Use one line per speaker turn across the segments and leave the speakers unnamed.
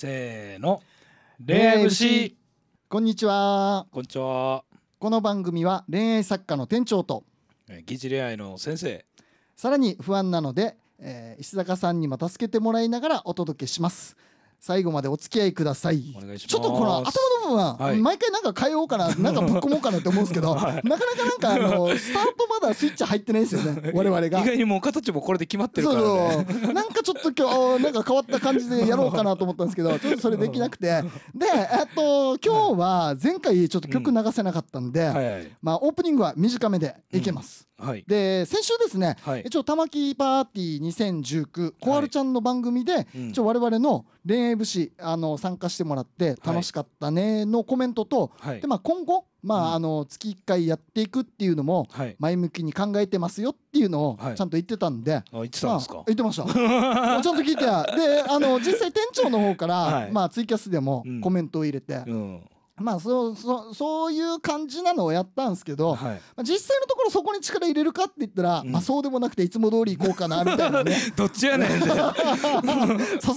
せーの
恋愛節
こんにちはこんにちはこの番組は恋愛作家の店長と
疑似恋愛の先生
さらに不安なので、えー、石坂さんにも助けてもらいながらお届けします最後までお付き合いください
ちょっとこの頭の部分
は、毎回なんか変えようかな なんかぶっ込もうかなって思うんですけど、はい、なかなかなんかあのスタートまだスイッチ入ってないですよね 我々が意外にもう形もこれで決まってるから、ね、そうそうなんかちょっと今日なんか変わった感じでやろうかなと思ったんですけど ちょっとそれできなくてでえっと今日は前回ちょっと曲流せなかったんで、うんはいはい、まあオープニングは短めでいけます、うんはい、で先週ですね、はい、一応玉木パーティー2019小春ちゃんの番組で、はい、一応我々の恋愛節あの参加してもらって楽しかったねのコメントと、はい、でまあ、今後まあ、うん、あの月1回やっていくっていうのも前向きに考えてますよっていうのをちゃんと言ってたんで、はい、言ってたんですか、まあ、言ってました ちゃんと聞いてであの実際店長の方から、まあ、ツイキャスでもコメントを入れて、うんまあ、そうそそういう感じなのをやったんですけど、はい、まあ、実際のところそこに力入れるかって言ったら、うん、まあ、そうでもなくていつも通り行こうかなみたいなね
どっちやねん 誘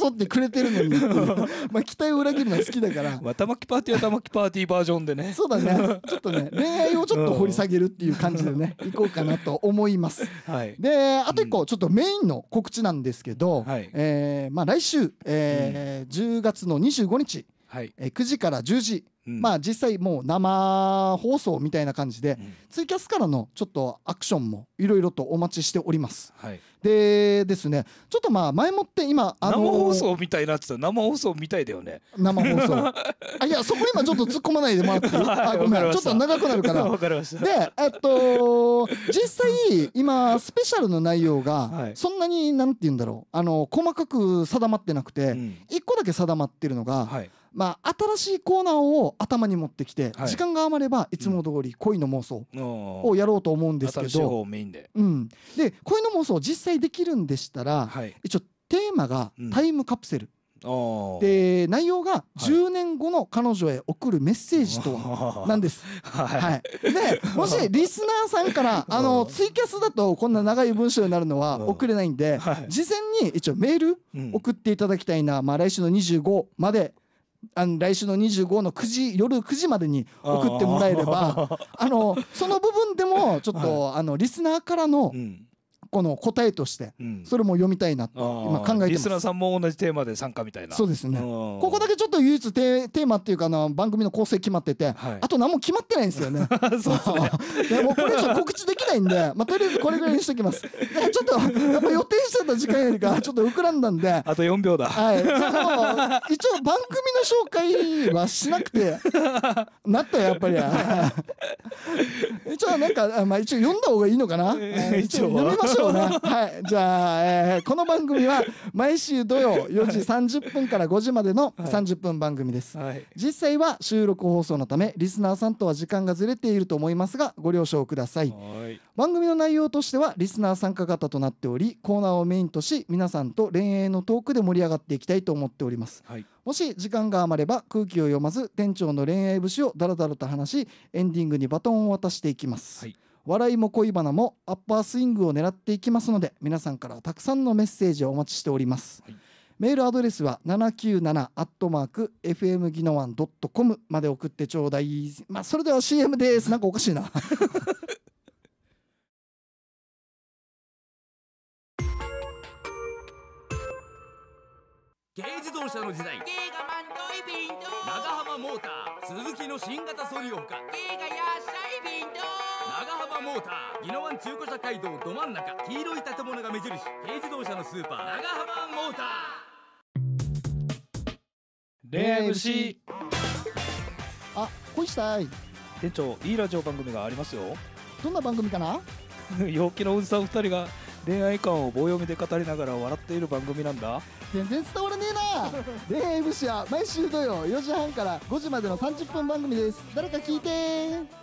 ってくれてるのにまあ期待を裏切るのは好きだから まきパーティーまきパーティーバージョンでねそうだねちょっとね
恋愛をちょっと掘り下げるっていう感じでね行こうかなと思います、はい、であと一個ちょっとメインの告知なんですけど、はい、えー、まあ、来週、えーうん、10月の25日はい、え9時から10時、うん、まあ実際もう生放送みたいな感じで、うん、ツイキャスからのちょっとアクションもいろいろとお待ちしております、はい、でですねちょっとまあ前もって今、あのー、生放送
みたいなってた生放送みたいだよね生放送あいやそこ今ちょっ
と突っ込まないでもらって あごめんちょっと長くなるから でえっと実際今スペシャルの内容がそんなになんて言うんだろうあの細かく定まってなくて、うん、1個だけ定まってるのが、はいまあ、新しいコーナーを頭に持ってきて、はい、時間が余ればいつも通り恋の妄想をやろうと思うんですけど、うん、で、うん、恋の妄想実際できるんでしたら、はい、一応テーマがタイムカプセル、うん、で内容が10年後の彼女へ送るメッセージとはなんです。はい、はい、でもしリスナーさんから あのツイキャスだとこんな長い文章になるのは送れないんで、事前に一応メール送っていただきたいな、まあ、来週の25まで。あの来週の25の9時夜9時までに送ってもらえればあのその部分でもちょっと、はい、あのリスナーからの、うん個の答えとしてそれも読みたいなと
今考えてます、リスナーさんも同じテーマで参加みたいなそうですねここ
だけちょっと唯一テテーマっていうかな番組の構成決まってて、はい、あと何も決まってないんですよね そ
うですね もうこ
れっと告知できないんで、まあ、とりあえずこれぐらいにしておきます ちょっとやっぱ予定してた時間よりかちょっと膨らんだんであと4秒だはい一応番組の紹介はしなくてなったよやっぱり一応なんか、まあ、一応読んだ方がいいのかな、一応読みましょううね。はい。じゃあ、えー、この番組は毎週土曜4時30分から5時までの30分番組です。はい、実際は収録放送のため、リスナーさんとは時間がずれていると思いますが、ご了承ください。番組の内容としては、リスナー参加型となっており、コーナーをメインとし、皆さんと恋愛のトークで盛り上がっていきたいと思っております。はいもし時間が余れば空気を読まず店長の恋愛節をだらだらと話しエンディングにバトンを渡していきます、はい、笑いも恋バナもアッパースイングを狙っていきますので皆さんからたくさんのメッセージをお待ちしております、はい、メールアドレスは797アットマーク FM ギノワン .com まで送ってちょうだいまあそれでは CM で
すなんかおかしいな 軽自動車の時代
長浜モーター鈴木の新型ソリオか軽がやっしゃいビン長幅モーター宜野湾中古車街道ど真ん中黄色い建物が目印軽自動車のスーパー長幅モーター恋あ恋したい店長いいラジオ番組がありますよ
どんな番組かな
陽気のおじさん二人が恋愛観を棒読みで語りながら笑っている番組なんだ全然伝わらねえな恋愛
節は毎週土曜4時半から5時までの30分番組です誰か聞いて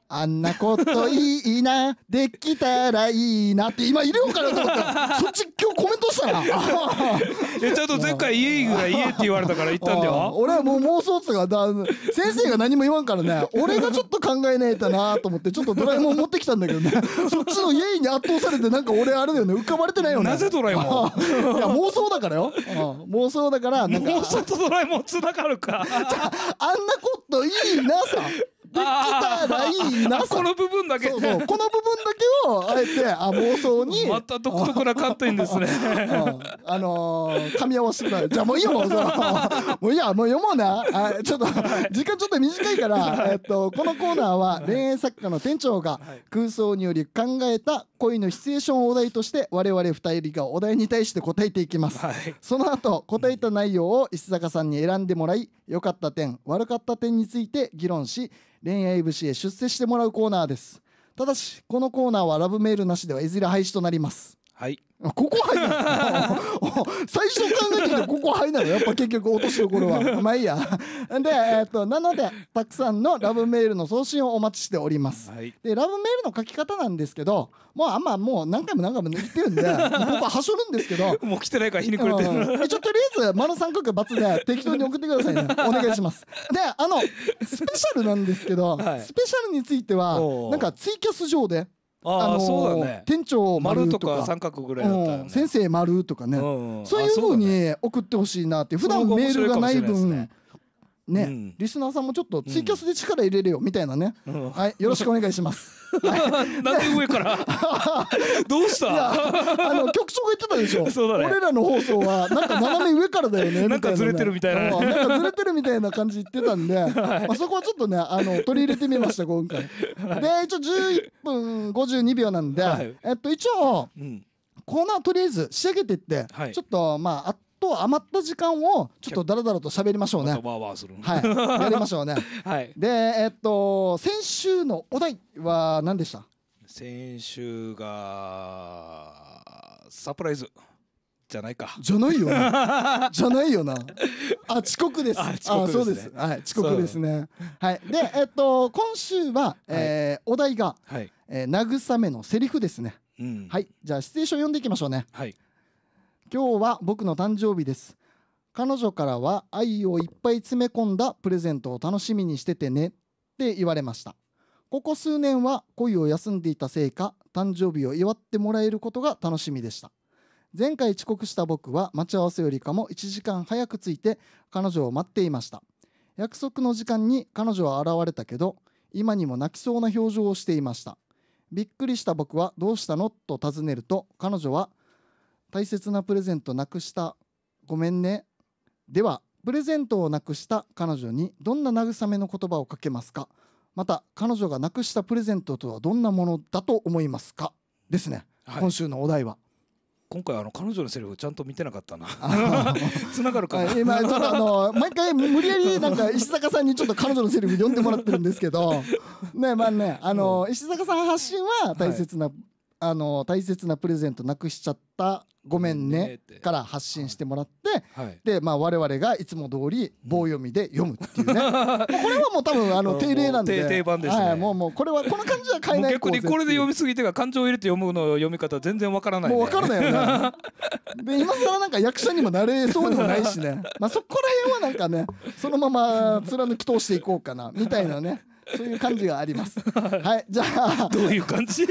あんなこといいな、できたらいいなって今入れようかなと
思ったら、そっち
今日コメントしたな。
え、ちゃんと前回家ぐら家って言われたから言ったんだよ。
俺はもう妄想つが、だ、先生が何も言わんからね、俺がちょっと考えないとなと思って、ちょっとドラえもん持ってきたんだけどね、そっちの家に圧倒されてなんか俺あれだよね、浮かばれてないよね。なぜドラえもんいや、妄想だからよ。妄想だから、なんか妄想と
ドラえもんつながるか。あんなこといいなさ。でき
たらいいなこの部
分だけそうそうこの
部分だけをあえてあ妄想にまた独特な観点ですねあのー、噛み合わせてくだじゃあもういいよもうもいいやもう読もうなあちょっと時間ちょっと短いから、えっと、このコーナーは恋愛作家の店長が空想により考えた恋のシチュエーションをお題として我々二人がお題に対して答えていきます、はい、その後答えた内容を石坂さんに選んでもらい良かった点悪かった点について議論し恋愛節へ出世してもらうコーナーですただしこのコーナーはラブメールなしではいずれ廃止となります
はいここ入ない。
最初考えてきたここ入なのやっぱ結局落としどころは まあいいやで、えー、っとなのでたくさんのラブメールの送信をお待ちしております、はい、でラブメールの書き方なんですけどもうあんまもう何回も何回も言ってるんで 僕ははしょるんですけど
もう来てないからひにくれてる、ょ
っと、とりあえず丸三角罰で適当に送ってくださいねお願いしますであのスペシャルなんですけど、はい、スペシャルについてはなんかツイキャス上
であのー、そうだね店長丸とか三角ぐらいだった、ね、
先生丸とかね、
うんうん、そういう
ふうに送ってほしいなって普段メールがない分ね、うん、リスナーさんもちょっとツイキャスで力入れるよみたいなね、うん、はいよろしくお願いします。
はい、なんで上からどうしたあの局長が言ってたでしょそうだ、ね、俺ら
の放送はなんか斜め上からだよね なんかずれてるみたいな、ね、なんかずれてるみたいな感じ言ってたんで、はい、まあ、そこはちょっとねあの取り入れてみました今回、はい、で一応11分52秒なんで、はい、えっと一応、うん、コーナーとりあえず仕上げてって、ちょっとまああと余った時間をちょっとだらだらと喋りましょうね。ま、ワはい、やりましょうね。はい、でえっと先週のお題は何でした
先週がサプライズ。じゃないか。じゃないよな。じゃな
いよな。あ、遅刻です。あ、遅刻です、ね、はい、そうですはい。で、えっと、今週は、えお題が、え慰めのセリフですね。はい。じゃあ、シチュ読んでいきましょうね。はい。今日は僕の誕生日です彼女からは愛をいっぱい詰め込んだプレゼントを楽しみにしててねって言われましたここ数年は恋を休んでいたせいか誕生日を祝ってもらえることが楽しみでした前回遅刻した僕は待ち合わせよりかも1時間早く着いて彼女を待っていました約束の時間に彼女は現れたけど今にも泣きそうな表情をしていましたびっくりした僕はどうしたのと尋ねると彼女は大切なプレゼントなくしたごめんねではプレゼントをなくした彼女にどんな慰めの言葉をかけますかまた彼女がなくしたプレゼントとはどんなものだと思いますかですね、はい、今週のお題は
今回あの彼女のセリフちゃんと見てなかったな。繋がるかな。今ちょっとあ
の毎回無理やりなんか石坂さんにちょっと彼女のセリフ読んでもらってるんですけど、ねまあねあの、石坂さん発信は大切な、あの大切なプレゼントなくしちゃったごめんね」から発信してもらって、はい、で、まあ、我々がいつも通り棒読みで読むっていうね、うん、これはもう多分あの定例なんで定番ですね、はい、もうもうこれはこの感じは変えない逆にこれで
読みすぎてか感情を入れて読むの読み方全然わからない、ね、もう分からないよ
ねで今更なんか役者にもなれそうでもないしね、まあ、そこら辺はなんかねそのまま貫き通していこうかなみたいなねそういう感じがあります。はい、じゃあどういう感じ？こ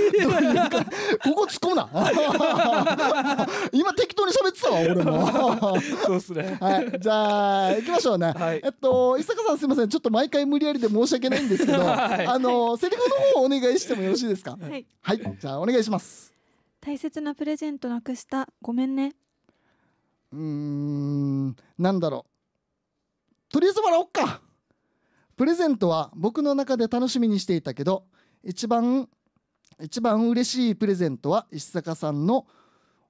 こ突っ込むな。今適当に喋ってたわ、俺も。そうですね。はい、じゃあ行きましょうね。はい、えっと伊坂さんすみません、ちょっと毎回無理やりで申し訳ないんですけど、はい、あのセリフの方をお願いしてもよろしいですか？はい、はい、じゃあお願いします。
大切なプレゼントなくした、ごめんね。
うーん、なんだろう。とりあえず笑おっか。プレゼントは僕の中で楽しみにしていたけど一番一番嬉しいプレゼントは石坂さんの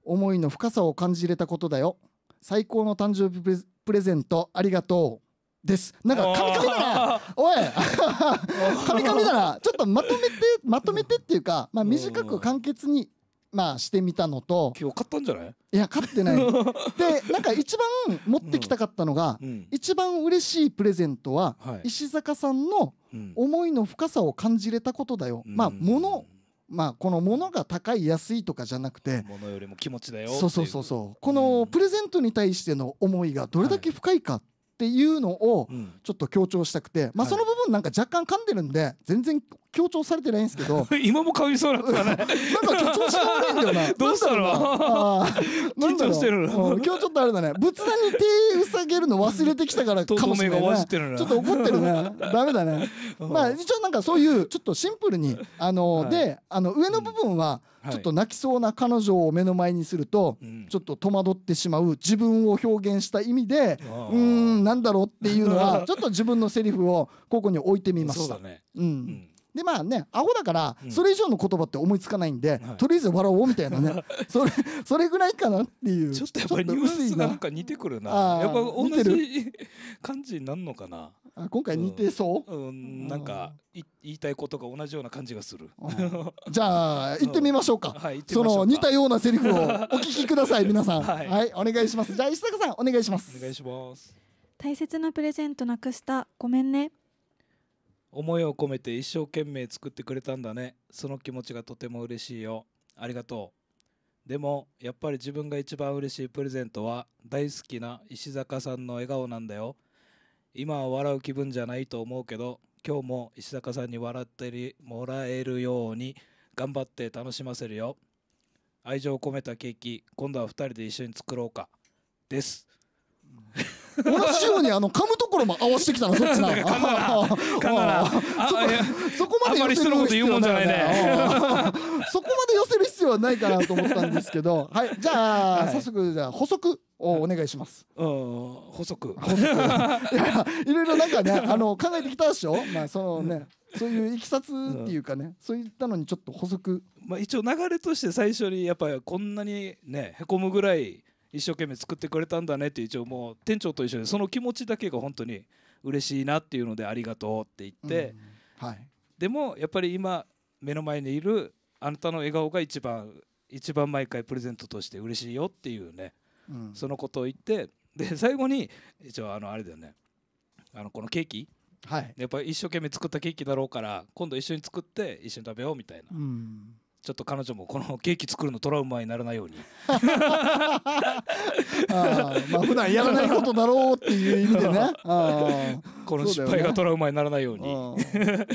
思いの深さを感じれたことだよ最高の誕生日プレゼントありがとうですなんかカミカミだなおいカミカミだなちょっとまとめてまとめてっていうか、まあ、短く簡潔にまあしてみたのと
今日買ったんじゃない
いや買ってない でなんか一番持ってきたかったのが、うん、一番嬉しいプレゼントは、はい、石坂さんの思いの深さを感じれたことだよ、うん、まあ物まあこの物が高い安いとかじゃなくて
物よりも気持ちだよそうそうそうそう
このプレゼントに対しての思いがどれだけ深いか、はいっていうのをちょっと強調したくて、まあその部分なんか若干噛んでるんで全然強調されてないんですけ
ど 今もかゆそうな なんか強調しないんだよな どうしたの
緊張してるの、今日ちょっとあれだね仏壇に手をさげるの忘れてきたからかもしれない、ね、ちょっと怒ってるねダメだねまあ一応なんかそういうちょっとシンプルにあの、はい、であの上の部分は、ちょっと泣きそうな彼女を目の前にすると、ちょっと戸惑ってしまう自分を表現した意味でうんなんだろうっていうのはちょっと自分のセリフをここに置いてみました。そうだね、うんでまあねアホだからそれ以上の言葉って思いつかないんで、うん、とりあえず笑おうみたいなね、はい、それそれぐらいかなっていうちょっとやっぱりニュースなん
か似てくるなやっぱ同じ感じになるのかなあ
今回似てそ
う、うん、うん、なんかい言いたいことが同じような感じがする、じゃあ行ってみましょうか、その似たようなセリフを お
聞きください皆さん、はい、はい、お願いしますじゃあ石坂さんお願いしますお願いし
ます
大切なプレゼントなくしたごめんね
思いを込めて一生懸命作ってくれたんだねその気持ちがとても嬉しいよありがとうでもやっぱり自分が一番嬉しいプレゼントは大好きな石坂さんの笑顔なんだよ今は笑う気分じゃないと思うけど今日も石坂さんに笑ってもらえるように頑張って楽しませるよ愛情を込めたケーキ今度は2人で一緒に作ろうかです 同じように
あのころも合わせてきたの そっちなのそこまで寄せる必要ないね そこまで寄せる必要はないかなと思ったんですけどはいじゃあ、はい、早速じゃあ補足おお願いします。うん、補足。補足。い
や、いろいろなんかね、あの考えてきたでしょ。まあそのね、そういういきさつっていうかね、うん、そういったのにちょっと補足。まあ一応流れとして最初にやっぱりこんなにねへこむぐらい一生懸命作ってくれたんだねって一応もう店長と一緒でその気持ちだけが本当に嬉しいなっていうのでありがとうって言って、うんはい、でもやっぱり今目の前にいるあなたの笑顔が一番一番毎回プレゼントとして嬉しいよっていうね、うん、そのことを言ってで最後に一応あのあれだよねあのこのケーキ、はい、やっぱり一生懸命作ったケーキだろうから今度一緒に作って一緒に食べようみたいな、うん、ちょっと彼女もこのケーキ作るのトラウマにならないように あ
まあ普段やらないことだろうっていう意味でね
この失敗がトラウマにならないように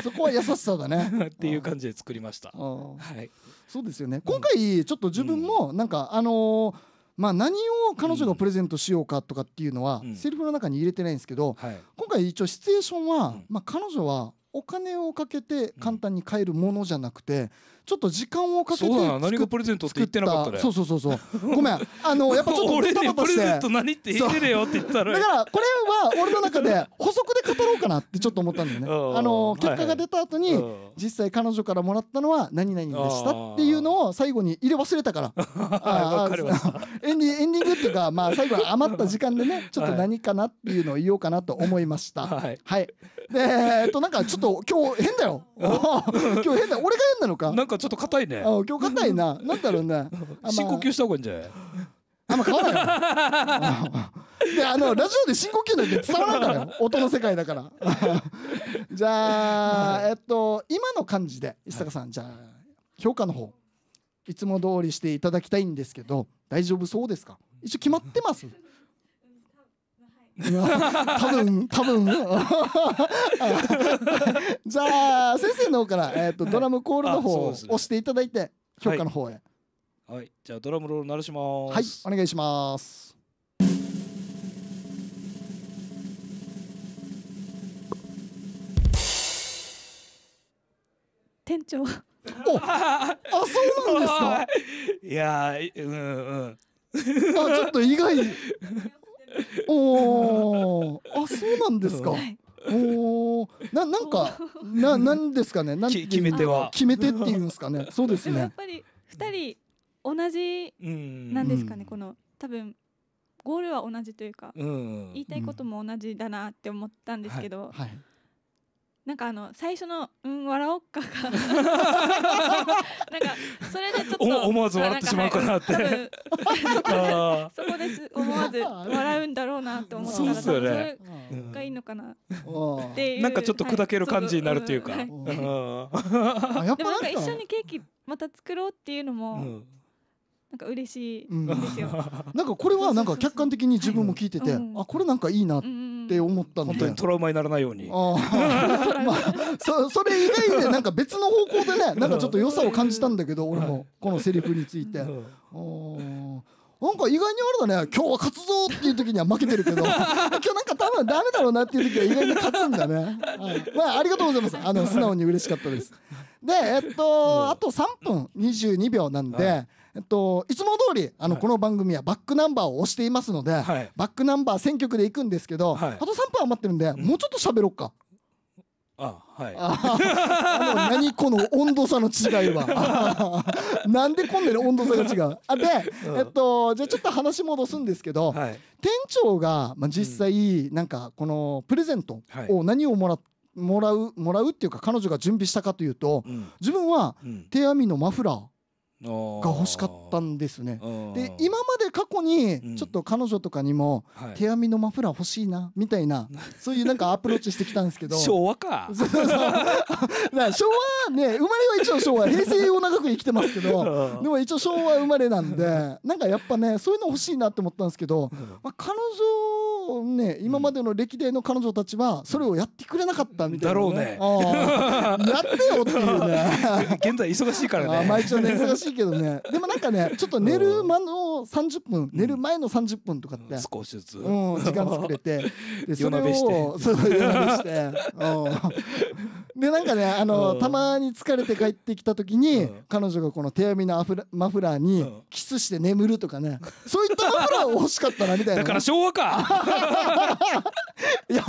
そこは優しさだね
っていう感じで作りました、はい、そうですよね今回ちょっと自分もなんか、あのーまあ、何を彼女がプレゼントしようかとかっていうのは、セリフの中に入れてないんですけど、今回一応シチュエーションは、まあ、彼女はお金をかけて簡単に買えるものじゃなくて、ちょっと時間をかけて何がプレゼントって言ってなかったねそうそうそうそうごめんあのやっぱちょっと 俺にプレゼント
何って言ってねよって言ったら
だからこれは俺の中で補足語ろうかなってちょっと思ったんだよね。あの結果が出た後に、実際彼女からもらったのは何々でしたっていうのを最後に入れ忘れたから
あ
エンディエンディングっていうか、まあ、最後に余った時間でねちょっと何かなっていうのを言おうかなと思いました。はい、はい、でえっとなんかちょっと今日変だよ 今日変だ俺が変なのか
なんかちょっと硬いね
今日硬いななんだろうね深呼吸した方がいいんじゃないあんま変わら
な
い であのラジオで深呼吸なんて伝わらんからよ 音の世界だから じゃあえっと今の感じで石坂さん、はい、じゃあ評価の方いつも通りしていただきたいんですけど大丈夫そうですか一応決まってます多分多分じゃあ先生の方から、えっと、ドラムコールの方を押してい
ただいて、評価の方へ。はいはい、じゃあドラムロール鳴らします。はい、お願いします。
店長。あ、そうなんですか。
いやうんうん。
あ、ちょっと意外。おお、
あ、そうなんですか。おお、な、なんか、な、なんですかね、なん、決め手は。決め手っていうんですかね。そうですね。やっぱ
り、二人。同じなんですかね、この多分ゴールは同じというか、言いたいことも同じだなって思ったんですけど、はいなんかあの最初の「うん笑おっか」が な
んか
それでちょっと思わず笑ってしまうかなってそこです思わず笑うんだろうなと思ったらそ,、れがいいのかなっ
ていうなんかちょっと砕ける感じになるというか、はい、でもな
んか一緒にケーキまた作ろうっていうのも、なんか嬉しいですよ、
なんかこれはなんか客観的に自分も聞いてて、はい、あこれなんかいいなって思ったので、本当にト
ラウマにならないようにあ、
まあ、そそれ以外でなんか別の方向でねなんかちょっと良さを感じたんだけど俺もこのセリフについて。なんか意外にあれだね今日は勝つぞっていう時には負けてるけど 今日なんか多分ダメだろうなっていう時は意外に勝つんだね、は
い、まあありがとうございますあの素直
に嬉しかったですでえっと、うん、あと3分22秒なんで、はいえっと、いつも通りあの、はい、この番組はバックナンバーを押していますので、はい、バックナンバー選曲で行くんですけど、はい、あと3分余ってるんで、うん、もうちょっと喋ろうか。
あはいあ
あの何
この温度差の違い
は
なんでこんなに温度差が違うあで、えっと、じゃあちょっと話戻すんですけど、はい、店長が、まあ、実際、なんかこのプレゼントを何をもらもらうもらうっていうか彼女が準備したかというと、うん、自分は手編みのマフラー、が欲しかったんですねで今まで過去にちょっと彼女とかにも、手編みのマフラー欲しいなみたいな、はい、そういうなんかアプローチしてきたんですけど昭和
か そうそう 昭和ね
生まれは一応昭和 平成を長く生きてますけどでも一応昭和生まれなんでなんかやっぱねそういうの欲しいなって思ったんですけど、まあ、彼女ね今までの歴代の彼女たちはそれをやってくれなかったみたいな、ね、だろうねやってよっていうね
現在忙しいからね毎日ね忙しいけどね
でもなんかねちょっと寝る間の30分、寝る前の30分とかって、うん、少し
ずつ、うん、時間作れてでそれを夜なそう夜なして
でなんかね あの、たまに疲れて帰ってきた時に、彼女がこの手編みのアフラマフラーにキスして眠るとかね、そういったマフラーを欲しかったなみたいなだから昭和か いや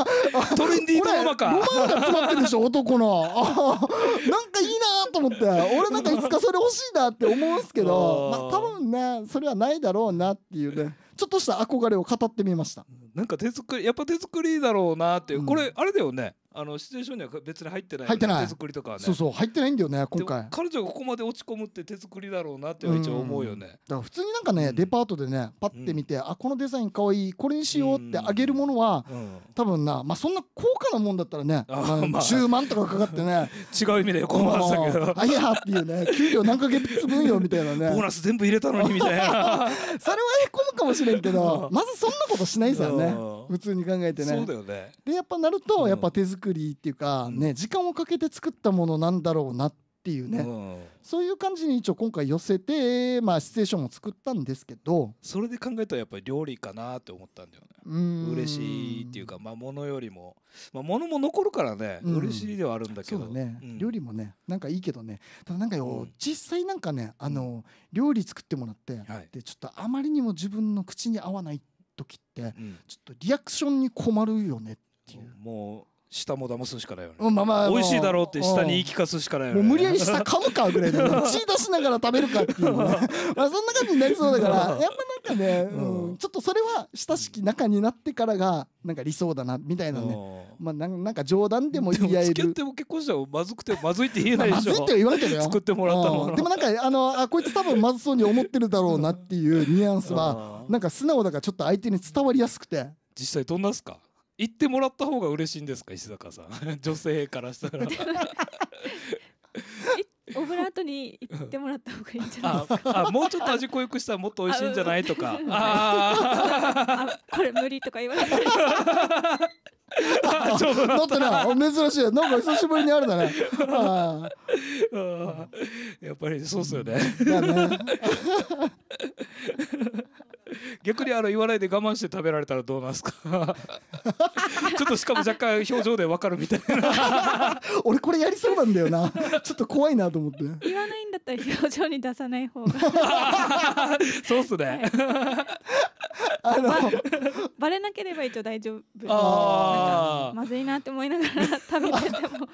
トレンディードラマかロマンが詰まってるでしょ男のあ なんかいいなと思って俺なんかいつかそれ欲しいなって思うんすけどまあ多分ねそれはないだろうなっていうねちょっとした憧れを語ってみました
なんか手作りやっぱ手作りだろうなっていう、うんこれあれだよねあのシチュには別に入ってない入ってない手作りとか、ね、そうそう入
ってないんだよね今回
彼女がここまで落ち込むって手作りだろうなって一応思うよね、だから普通になん
かね、うん、デパートでねパッて見て、うん、あこのデザインかわいいこれにしようってあげるものは、うん、多分なまあそんな高価なもんだったらね、あまあ、10万とかかかってね
違う意味で横回したけどあいやっ
ていうね給料何ヶ月分よみたいなねボーナス全部入れたのにみたいな それはへ
こむかもしれんけどま
ずそんなことしないですよね普通に考えてねそうだよねでやっぱなるとやっぱ手作り作りっていうか、ね、時間をかけて作ったものなんだろうなっていうね、そういう感じに一応今回寄せて、まあ、シチュエーションを作ったんです
けどそれで考えたらやっぱり料理かなって思ったんだよね嬉しいっていうか、まあ、物よりも、まあ、物も残るからね、うん、嬉しいではあるんだけどそうだね、うん、料理もね
なんかいいけどねただなんかよ、うん、実際なんかねあの料理作ってもらって、はい、でちょっとあまりにも自分の口に合わない時っ
て、ちょっとリ
アクションに困るよね
っていう。もう下も騙すしかないよね、まあまあ、美味しいだろうって下に言い聞かすしかないよね、もう無理やり下噛
むかぐらいで 血出しながら食べるかっていう、ね、まあそんな感じになりそうだからやっぱなんかね、うん、ちょっとそれは親しき仲になってからがなんか理想だなみたいなね、まあなんか冗談でも言い合える付
きても結婚したらまずくてまずいって言えないでしょ、まずいって言わんけどよ作ってもらったの、でも
なんかあのあこいつ多分まずそうに思ってるだろうなっていうニュアンスはなんか素直だからちょっと相手に伝わりやすくて
実際どんなっすか言ってもらった方が嬉しいんですか石坂さん 女性からしたら
オブラートに言ってもらった方がいいんじゃないですかあもうちょっと味
濃ゆくしたらもっと美味しいんじゃないとか
これ無理とか言われてちょっ
とってな
珍しいなんか久しぶりにあるだね
やっぱりそうっすよねね逆にあの言わないで我慢して食べられたらどうなんすか ちょっとしかも若干表情でわかるみたいな
俺これやりそうなんだよなちょっと怖いなと思って
言わないんだったら表情に出さない方が
そうっすね、
あの バレなければ一応大丈夫あまずいなって思いながら 食べてても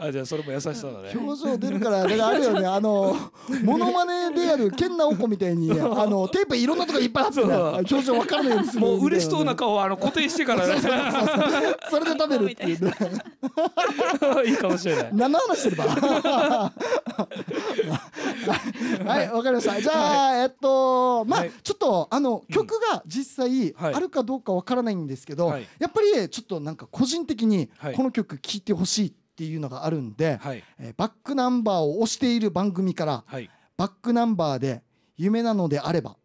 あじゃあそれも優しさだね表情出るからだからあるよね
あのモノマネでやるけんなおこみたいにあのテープ
いろんなとこいっぱいあって表情わからないようにするもう嬉しそうな顔をあの固定してからね
それで食べるっていうね
いいかもしれない
何の話してればはいわかりましたじゃあ、えっとまあ、ちょっとあの曲がが実際あるかどうかわからないんですけど、はい、やっぱりちょっとなんか個人的にこの曲聴いてほしいっていうのがあるんで、はい、えー、バックナンバーを押している番組から、はい、バックナンバーで「夢なのであれば」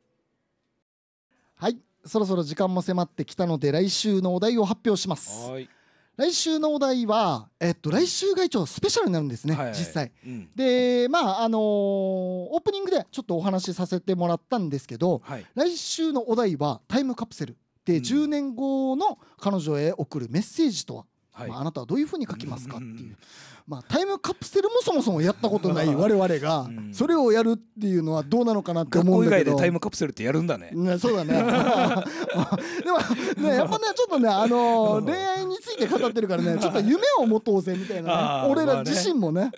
はいそろそろ時間も迫ってきたので来週のお題を発表します。来週のお題は、えっと、来週が一応スペシャルになるんですね、はいはい、実際、うん、でまああのー、オープニングでちょっとお話しさせてもらったんですけど、はい、来週のお題は「タイムカプセル」で、うん、10年後の彼女へ送るメッセージとは、はい、まあ、あなたはどういうふうに書きますかっていう、うんうんまあ、タイムカプセルもそもそもやったことない我々がそれをやるっていうのはどうなのかなって思うんだけどタイムカ
プセルってやるんだね、ね、そうだね でも、
ね、やっぱねちょっとね、あの恋愛について語ってるからねちょっと夢を持とうぜみたいな、ね、俺ら自身もね,、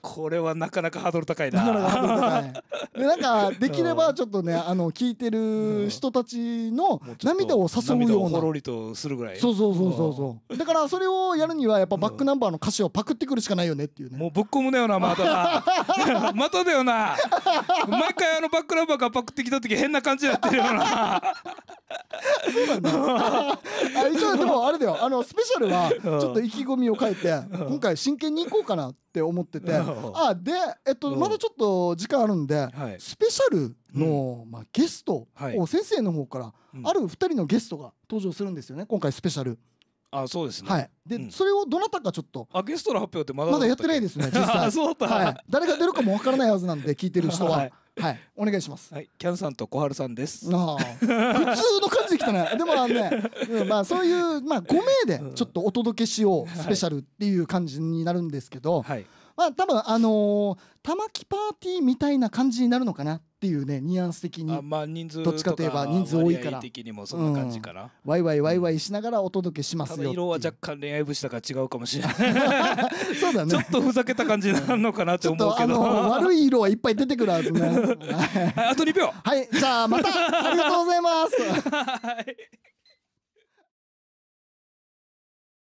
これはなかなかハードル高いななかなかハードル高
いでなんかできればちょっとねあの聞いてる人たちの涙を誘うようなほろり
とするぐらいそうそうそうそうそ
うだからそれをやるにはやっぱバックナンバーの歌詞をパクってくるしかないよねっていうねもうぶっ込むなよ
な またな まただよな毎回あのバックラバーがパクってきた時変な感じになってるよな
そうなんだあ一応でもあれだよあのスペシャルはちょっと意気込みを変えて今回真剣に行こうかなって思っててあでえっとまだちょっと時間あるんでスペシャルの、まあ、ゲストを先生の方からある2人のゲストが登場するんですよね今回スペシャル。
あそうですねはいで、うん、それをどなたかちょっとあゲストの発表ってまだまだやってないですね実際 そうだ、はい、
誰が出るかもわからないはずなんで聞いてる人ははい、
はい、お願いします。はい、キャンさんと小春さんです。ああ、普通の感じで来たね。でもあのね、うん、まあそうい
うまあ5名でちょっとお届けしよう、スペシャルっていう感じになるんですけど、はい、まあ多分あのー、玉木パーティーみたいな感じになるのかなっていうねニュアンス的
にまあ人数どっちかといえば人数多いから的にもそんな感じかな、うん、
ワイワイワイワイしながらお届けしますよ色
は若干恋愛節だから違うかもしれない そうだねちょっとふざけた感じになるのかなって思うけど 悪
い色はいっぱい出てくるはずね、はい、
あと2秒はいじゃあ
またありがとうございますはい